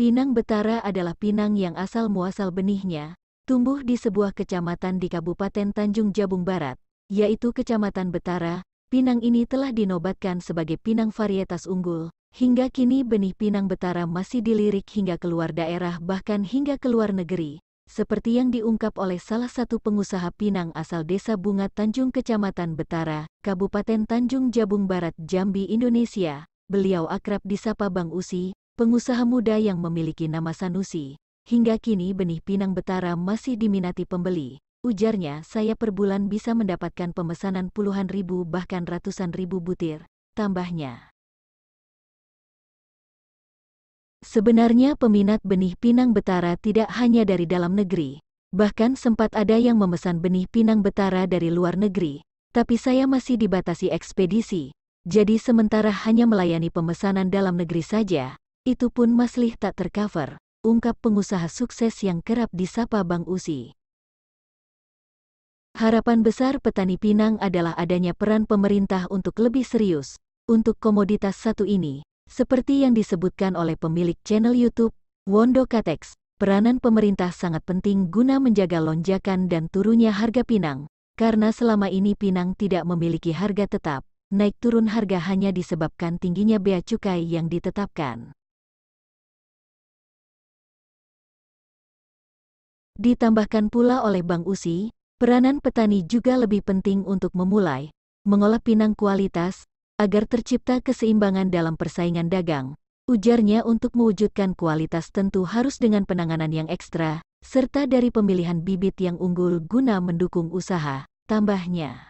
Pinang Betara adalah pinang yang asal muasal benihnya, tumbuh di sebuah kecamatan di Kabupaten Tanjung Jabung Barat, yaitu Kecamatan Betara. Pinang ini telah dinobatkan sebagai pinang varietas unggul, hingga kini benih pinang Betara masih dilirik hingga keluar daerah bahkan hingga ke luar negeri, seperti yang diungkap oleh salah satu pengusaha pinang asal Desa Bunga Tanjung Kecamatan Betara, Kabupaten Tanjung Jabung Barat, Jambi, Indonesia. Beliau akrab disapa Bang Usi, pengusaha muda yang memiliki nama Sanusi, hingga kini benih pinang betara masih diminati pembeli. Ujarnya, saya per bulan bisa mendapatkan pemesanan puluhan ribu bahkan ratusan ribu butir, tambahnya. Sebenarnya peminat benih pinang betara tidak hanya dari dalam negeri. Bahkan sempat ada yang memesan benih pinang betara dari luar negeri. Tapi saya masih dibatasi ekspedisi. Jadi sementara hanya melayani pemesanan dalam negeri saja. Itu pun Maslih tak tercover, ungkap pengusaha sukses yang kerap disapa Bang Uzi. Harapan besar petani pinang adalah adanya peran pemerintah untuk lebih serius untuk komoditas satu ini, seperti yang disebutkan oleh pemilik channel YouTube, Wondo Katex. Peranan pemerintah sangat penting guna menjaga lonjakan dan turunnya harga pinang, karena selama ini pinang tidak memiliki harga tetap. Naik turun harga hanya disebabkan tingginya bea cukai yang ditetapkan. Ditambahkan pula oleh Bang Usi, peranan petani juga lebih penting untuk memulai, mengolah pinang kualitas, agar tercipta keseimbangan dalam persaingan dagang. Ujarnya untuk mewujudkan kualitas tentu harus dengan penanganan yang ekstra, serta dari pemilihan bibit yang unggul guna mendukung usaha, tambahnya.